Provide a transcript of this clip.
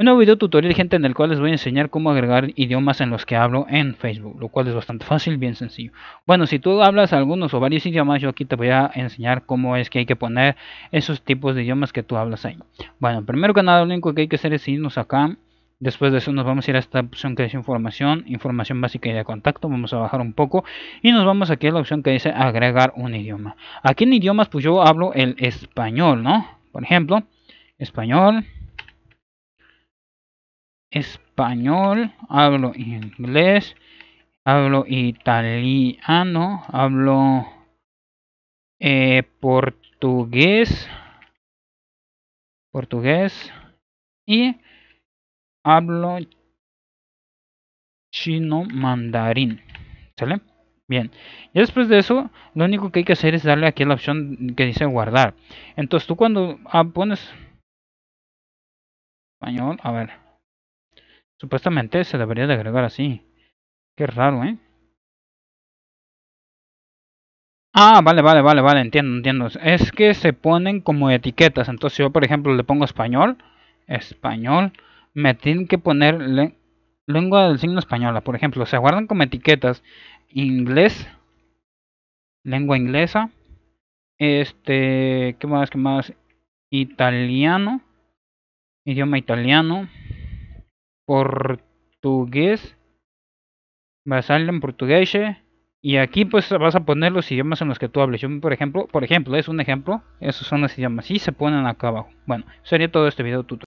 Un nuevo video tutorial gente en el cual les voy a enseñar cómo agregar idiomas en los que hablo en Facebook, lo cual es bastante fácil, bien sencillo. Bueno, si tú hablas algunos o varios idiomas, yo aquí te voy a enseñar cómo es que hay que poner esos tipos de idiomas que tú hablas ahí. Bueno, primero que nada lo único que hay que hacer es irnos acá. Después de eso nos vamos a ir a esta opción que dice información, información básica y de contacto, vamos a bajar un poco y nos vamos aquí a la opción que dice agregar un idioma. Aquí en idiomas pues yo hablo el español, ¿no? Por ejemplo, español, español, hablo inglés, hablo italiano, hablo eh, portugués, portugués y hablo chino mandarín. ¿Sale? Bien, y después de eso, lo único que hay que hacer es darle aquí la opción que dice guardar. Entonces tú cuando ah, pones español, a ver, Supuestamente se debería de agregar así. Qué raro, ¿eh? Ah, vale, vale, vale, vale, entiendo, entiendo. Es que se ponen como etiquetas. Entonces yo, por ejemplo, le pongo español. Español. Me tienen que poner lengua del signo española, por ejemplo. Se guardan como etiquetas. Inglés. Lengua inglesa. Este, ¿qué más? ¿Qué más? Italiano. Idioma italiano portugués, salir en portugués. Eh. Y aquí pues vas a poner los idiomas en los que tú hables. Yo, por ejemplo, por ejemplo, es un ejemplo. Esos son los idiomas. Y se ponen acá abajo. Bueno, sería todo este video tutorial.